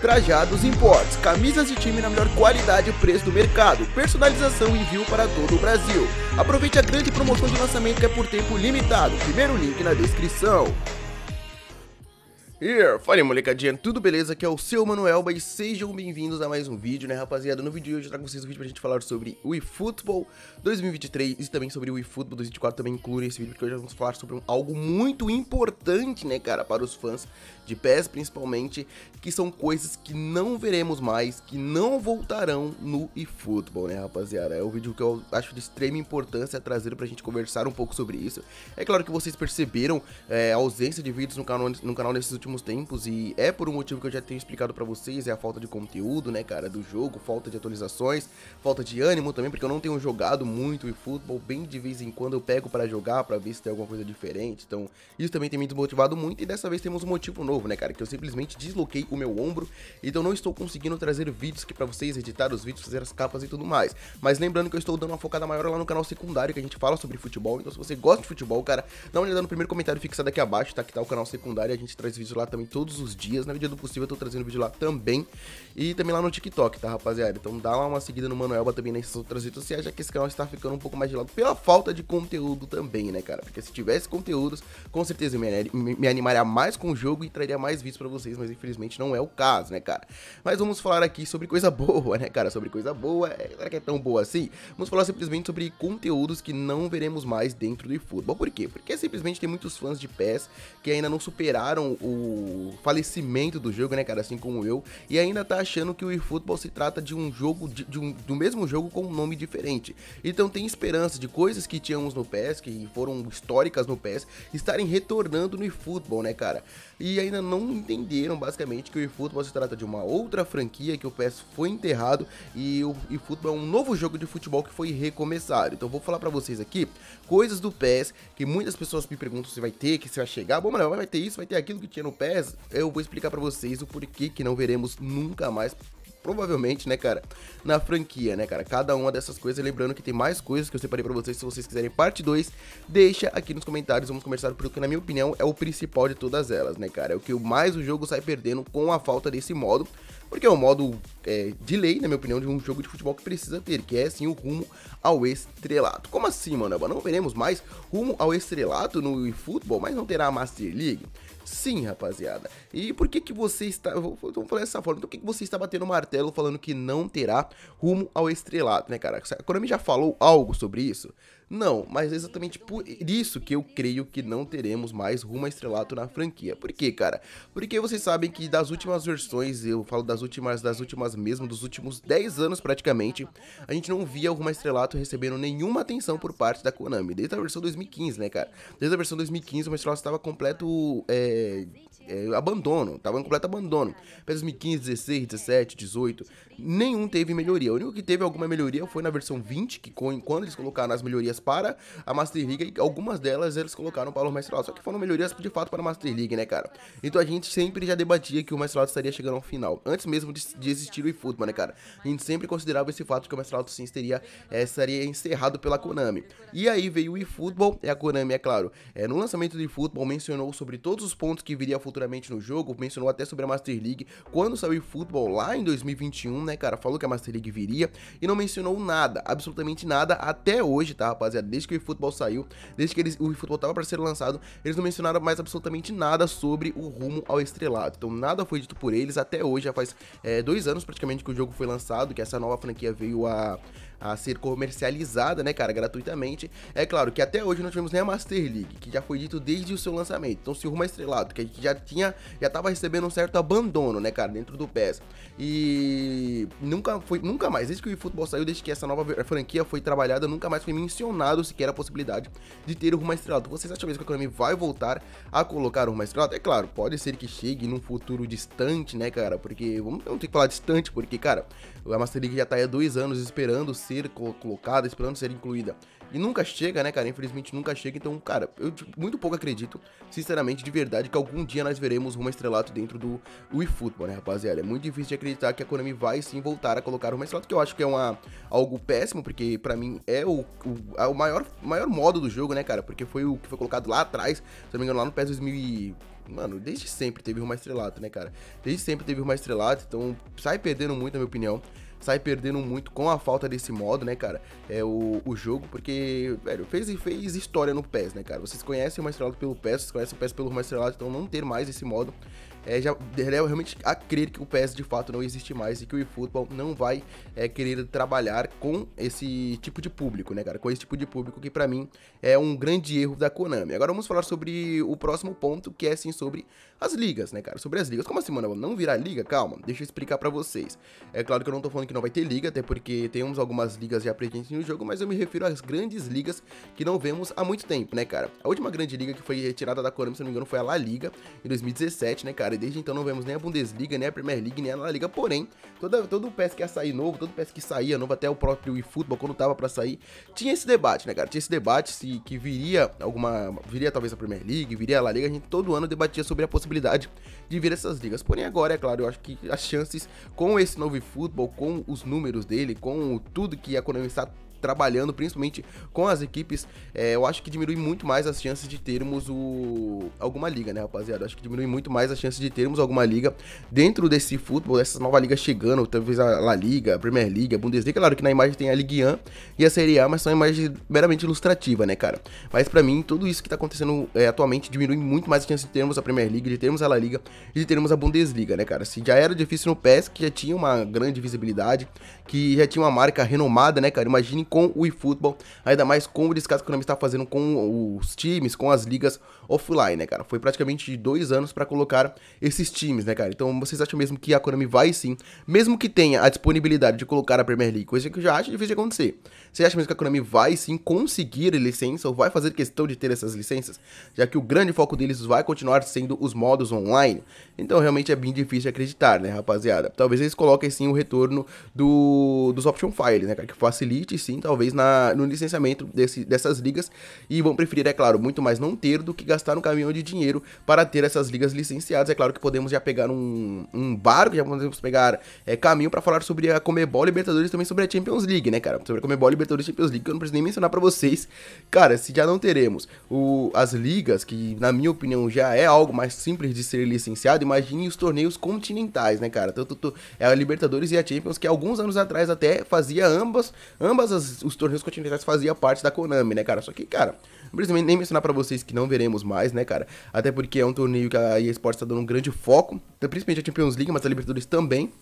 Trajados Imports, camisas de time na melhor qualidade e preço do mercado, personalização e envio para todo o Brasil. Aproveite a grande promoção de lançamento que é por tempo limitado, primeiro link na descrição. E fala molecadinha, tudo beleza? Aqui é o seu Manuel, mas sejam bem-vindos a mais um vídeo, né rapaziada? No vídeo de hoje eu trago vocês um vídeo pra gente falar sobre o eFootball 2023 e também sobre o eFootball 2024, também inclui esse vídeo porque hoje vamos falar sobre um, algo muito importante, né cara, para os fãs de PES principalmente, que são coisas que não veremos mais, que não voltarão no eFootball, né rapaziada? É um vídeo que eu acho de extrema importância trazer pra gente conversar um pouco sobre isso. É claro que vocês perceberam é, a ausência de vídeos no canal, no canal nesses últimos últimos tempos e é por um motivo que eu já tenho explicado para vocês, é a falta de conteúdo, né, cara, do jogo, falta de atualizações, falta de ânimo também, porque eu não tenho jogado muito e futebol, bem de vez em quando eu pego para jogar, para ver se tem alguma coisa diferente. Então, isso também tem me desmotivado muito e dessa vez temos um motivo novo, né, cara, que eu simplesmente desloquei o meu ombro, então não estou conseguindo trazer vídeos aqui para vocês, editar os vídeos, fazer as capas e tudo mais. Mas lembrando que eu estou dando uma focada maior lá no canal secundário que a gente fala sobre futebol, então se você gosta de futebol, cara, dá uma olhada no primeiro comentário fixado aqui abaixo, tá? Que tá o canal secundário, a gente traz vídeos lá também todos os dias. Na medida do possível, eu tô trazendo vídeo lá também. E também lá no TikTok, tá, rapaziada? Então dá uma seguida no Manoelba também nessas outras redes sociais, já que esse canal está ficando um pouco mais de lado pela falta de conteúdo também, né, cara? Porque se tivesse conteúdos, com certeza eu me, animaria mais com o jogo e traria mais vídeos para vocês, mas infelizmente não é o caso, né, cara? Mas vamos falar aqui sobre coisa boa, né, cara? Sobre coisa boa, é, será que é tão boa assim? Vamos falar simplesmente sobre conteúdos que não veremos mais dentro do futebol. Por quê? Porque simplesmente tem muitos fãs de PES que ainda não superaram o falecimento do jogo, né, cara? Assim como eu. E ainda tá achando que o eFootball se trata de um jogo, de, de um, do mesmo jogo com um nome diferente. Então tem esperança de coisas que tínhamos no PES, que foram históricas no PES, estarem retornando no eFootball, né, cara? E ainda não entenderam, basicamente, que o eFootball se trata de uma outra franquia, que o PES foi enterrado e o eFootball é um novo jogo de futebol que foi recomeçado. Então vou falar para vocês aqui coisas do PES que muitas pessoas me perguntam se vai ter, que se vai chegar. Bom, mano, vai ter isso, vai ter aquilo que tinha no Pass, eu vou explicar para vocês o porquê que não veremos nunca mais provavelmente, né, cara, na franquia, né, cara, cada uma dessas coisas, lembrando que tem mais coisas que eu separei pra vocês, se vocês quiserem parte 2, deixa aqui nos comentários, vamos começar pelo que, na minha opinião, é o principal de todas elas, né, cara, é o que mais o jogo sai perdendo com a falta desse modo, porque é um modo é, de lei, na minha opinião, de um jogo de futebol que precisa ter, que é sim o rumo ao estrelato. Como assim, mano? Não veremos mais rumo ao estrelato no eFootball, mas não terá a Master League? Sim, rapaziada. E por que que você está... Vamos falar dessa forma. Então, por que que você está batendo o martelo falando que não terá rumo ao estrelato, né, cara? A Konami já falou algo sobre isso? Não, mas é exatamente por isso que eu creio que não teremos mais rumo a estrelato na franquia. Por quê, cara? Porque vocês sabem que das últimas versões, eu falo das últimas, das últimas mesmo, dos últimos 10 anos praticamente, a gente não via o rumo a estrelato recebendo nenhuma atenção por parte da Konami. Desde a versão 2015, né, cara? Desde a versão 2015, o rumo a estrelato estava completo. É abandono, tava tá? em completo abandono. Para 2015, 16, 17, 18, nenhum teve melhoria. O único que teve alguma melhoria foi na versão 20, que quando eles colocaram as melhorias para a Master League, algumas delas eles colocaram para o Mestrado, só que foram melhorias de fato para a Master League, né, cara? Então a gente sempre já debatia que o Mestrado estaria chegando ao final, antes mesmo de, de existir o eFootball, né, cara? A gente sempre considerava esse fato que o Mestrado sim teria, é, eh, estaria encerrado pela Konami. E aí veio o eFootball, e a Konami, é claro, é, no lançamento do eFootball mencionou sobre todos os pontos que viria futuramente no jogo, mencionou até sobre a Master League quando saiu o futebol lá em 2021, né, cara? Falou que a Master League viria e não mencionou nada, absolutamente nada até hoje, tá, rapaziada? Desde que o futebol saiu, desde que eles, o futebol tava para ser lançado, eles não mencionaram mais absolutamente nada sobre o rumo ao estrelado. Então nada foi dito por eles até hoje, já faz é, dois anos praticamente que o jogo foi lançado, que essa nova franquia veio a, a ser comercializada, né, cara, gratuitamente. É claro que até hoje não tivemos nem a Master League, que já foi dito desde o seu lançamento. Então se o rumo é estrelado, que a gente já tinha já tava recebendo um certo abandono, né, cara, dentro do PES. E nunca foi, nunca mais, desde que o futebol saiu, desde que essa nova franquia foi trabalhada, nunca mais foi mencionado sequer a possibilidade de ter o rumo estrelado. Vocês acham mesmo que a Konami vai voltar a colocar o rumo estrelado? É claro, pode ser que chegue num futuro distante, né, cara, porque vamos não ter que falar distante, porque, cara, a Master League já tá aí há dois anos esperando ser colocada, esperando ser incluída. E nunca chega, né, cara? Infelizmente nunca chega. Então, cara, eu tipo, muito pouco acredito, sinceramente, de verdade, que algum dia nós veremos temos rumo estrelato dentro do eFootball, né, rapaziada? É muito difícil de acreditar que a Konami vai sim voltar a colocar rumo estrelato, que eu acho que é uma, algo péssimo, porque para mim é o, o, é o, maior, maior modo do jogo, né, cara? Porque foi o que foi colocado lá atrás, se não me engano, lá no PES 2000 e... Mano, desde sempre teve rumo estrelato, né, cara? Desde sempre teve rumo estrelato, então sai perdendo muito, na minha opinião sai perdendo muito com a falta desse modo, né, cara? É o, o jogo, porque, velho, fez, fez história no PES, né, cara? Vocês conhecem o Mestrelado pelo PES, vocês conhecem o PES pelo Mestrelado, então não ter mais esse modo é, já leva é realmente a crer que o PS de fato não existe mais e que o eFootball não vai é, querer trabalhar com esse tipo de público, né, cara? Com esse tipo de público que para mim é um grande erro da Konami. Agora vamos falar sobre o próximo ponto, que é sim sobre as ligas, né, cara? Sobre as ligas. Como assim, mano? Não virar liga? Calma, deixa eu explicar para vocês. É claro que eu não tô falando que não vai ter liga, até porque temos algumas ligas já presentes no jogo, mas eu me refiro às grandes ligas que não vemos há muito tempo, né, cara? A última grande liga que foi retirada da Konami, se não me engano, foi a La Liga em 2017, né, cara? cara. E desde então não vemos nem a Bundesliga, nem a Premier League, nem a La Liga. Porém, toda, todo o PES que ia sair novo, todo o PES que saía novo, até o próprio eFootball, quando tava para sair, tinha esse debate, né, cara? Tinha esse debate se que viria alguma. Viria talvez a Premier League, viria a La Liga. A gente todo ano debatia sobre a possibilidade de vir essas ligas. Porém, agora, é claro, eu acho que as chances com esse novo eFootball, com os números dele, com tudo que a Konami está trabalhando principalmente com as equipes, é, eu acho que diminui muito mais as chances de termos o... alguma liga, né, rapaziada? Eu acho que diminui muito mais as chances de termos alguma liga dentro desse futebol, essas nova liga chegando, talvez a La Liga, a Premier League, a Bundesliga. Claro que na imagem tem a Ligue 1 e a Serie A, mas são imagens meramente ilustrativas, né, cara? Mas para mim, tudo isso que tá acontecendo é, atualmente diminui muito mais as chances de termos a Premier League, de termos a La Liga e de termos a Bundesliga, né, cara? Se assim, já era difícil no PES, que já tinha uma grande visibilidade, que já tinha uma marca renomada, né, cara? Imagine com o eFootball, ainda mais com o descaso que o Konami está fazendo com os times, com as ligas offline, né, cara? Foi praticamente dois anos para colocar esses times, né, cara? Então vocês acham mesmo que a Konami vai sim, mesmo que tenha a disponibilidade de colocar a Premier League, coisa que eu já acho difícil de acontecer. Você acha mesmo que a Konami vai sim conseguir licença ou vai fazer questão de ter essas licenças, já que o grande foco deles vai continuar sendo os modos online? Então realmente é bem difícil acreditar, né, rapaziada? Talvez eles coloquem sim o retorno do, dos option files, né, cara? Que facilite sim talvez, na, no licenciamento desse, dessas ligas. E vão preferir, é claro, muito mais não ter do que gastar um caminhão de dinheiro para ter essas ligas licenciadas. É claro que podemos já pegar um, um barco, já podemos pegar é, caminho para falar sobre a Comebol Libertadores também sobre a Champions League, né, cara? Sobre a Comebol Libertadores Champions League, que eu não preciso nem mencionar para vocês. Cara, se já não teremos o, as ligas, que na minha opinião já é algo mais simples de ser licenciado, imagine os torneios continentais, né, cara? tanto é a Libertadores e a Champions, que alguns anos atrás até fazia ambas, ambas as os torneios continentais faziam parte da Konami, né, cara? Só que, cara, não nem mencionar para vocês que não veremos mais, né, cara? Até porque é um torneio que a EA Sports tá dando um grande foco, então, principalmente a Champions League, mas a Libertadores também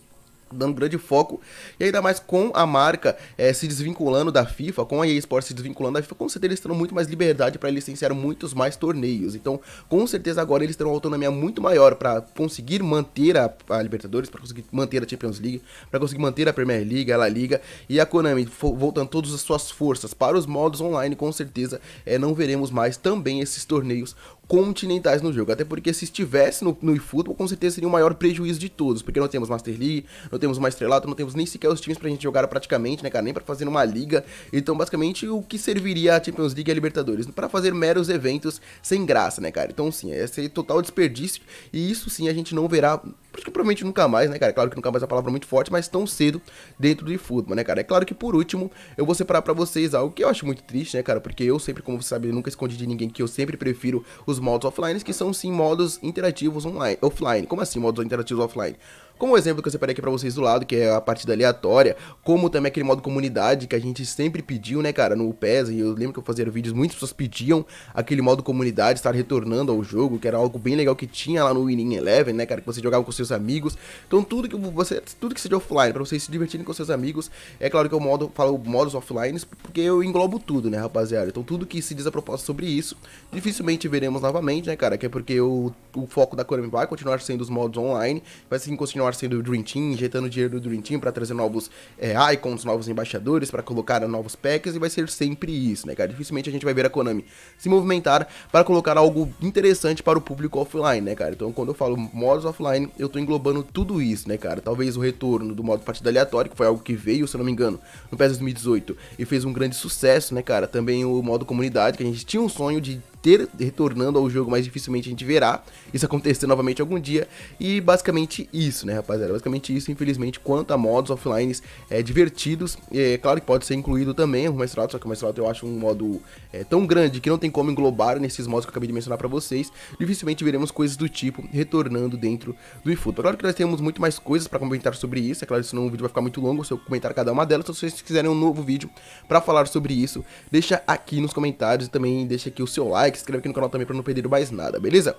dando grande foco, e ainda mais com a marca é, se desvinculando da FIFA, com a EA Sports se desvinculando da FIFA, com certeza eles terão muito mais liberdade para licenciar muitos mais torneios. Então, com certeza agora eles terão uma autonomia muito maior para conseguir manter a, a Libertadores, para conseguir manter a Champions League, para conseguir manter a Premier League, a La Liga, e a Konami voltando todas as suas forças para os modos online, com certeza é, não veremos mais também esses torneios continentais no jogo, até porque se estivesse no, eFootball, com certeza seria o maior prejuízo de todos, porque não temos Master League, não temos uma estrelado, não temos nem sequer os times pra gente jogar praticamente, né, cara? Nem pra fazer uma liga. Então, basicamente, o que serviria a Champions League e a Libertadores? para fazer meros eventos sem graça, né, cara? Então, sim, é total desperdício. E isso sim a gente não verá porque provavelmente nunca mais, né, cara? Claro que nunca mais é uma palavra muito forte, mas tão cedo dentro do futebol, né, cara? É claro que por último, eu vou separar para vocês algo que eu acho muito triste, né, cara? Porque eu sempre, como você sabe, nunca escondi de ninguém que eu sempre prefiro os modos offline, que são sim modos interativos online, offline. Como assim modos interativos offline? Como o exemplo que eu separei aqui pra vocês do lado, que é a partida aleatória, como também aquele modo comunidade que a gente sempre pediu, né, cara, no PES, e eu lembro que eu fazia vídeos, muitas pessoas pediam aquele modo comunidade, estar retornando ao jogo, que era algo bem legal que tinha lá no Winning Eleven, né, cara, que você jogava com seus amigos. Então tudo que você, tudo que seja offline, pra vocês se divertirem com seus amigos, é claro que eu modo, falo modos offline, porque eu englobo tudo, né, rapaziada. Então tudo que se diz a proposta sobre isso, dificilmente veremos novamente, né, cara, que é porque o, o foco da Konami vai continuar sendo os modos online, vai sim continuar continuar sendo o Dream Team, injetando dinheiro do Dream Team para trazer novos é, icons, novos embaixadores, para colocar novos packs, e vai ser sempre isso, né, cara? Dificilmente a gente vai ver a Konami se movimentar para colocar algo interessante para o público offline, né, cara? Então, quando eu falo modos offline, eu tô englobando tudo isso, né, cara? Talvez o retorno do modo partida aleatório, que foi algo que veio, se eu não me engano, no PES 2018 e fez um grande sucesso, né, cara? Também o modo comunidade, que a gente tinha um sonho de ter retornando ao jogo, mas dificilmente a gente verá isso acontecer novamente algum dia. E basicamente isso, né, rapaziada? Basicamente isso, infelizmente, quanto a modos offline é, divertidos. É claro que pode ser incluído também o Mestrado, só que o Mestrado eu acho um modo é, tão grande que não tem como englobar nesses modos que eu acabei de mencionar para vocês. Dificilmente veremos coisas do tipo retornando dentro do eFootball. É claro que nós temos muito mais coisas para comentar sobre isso. É claro que senão o vídeo vai ficar muito longo se eu comentar cada uma delas. Então, se vocês quiserem um novo vídeo para falar sobre isso, deixa aqui nos comentários e também deixa aqui o seu like like, se inscreve aqui no canal também pra não perder mais nada, beleza?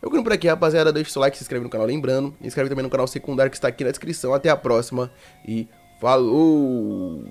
Eu fico por aqui, rapaziada. Deixa o seu like, se inscreve no canal, lembrando. E inscreve também no canal secundário que está aqui na descrição. Até a próxima e falou!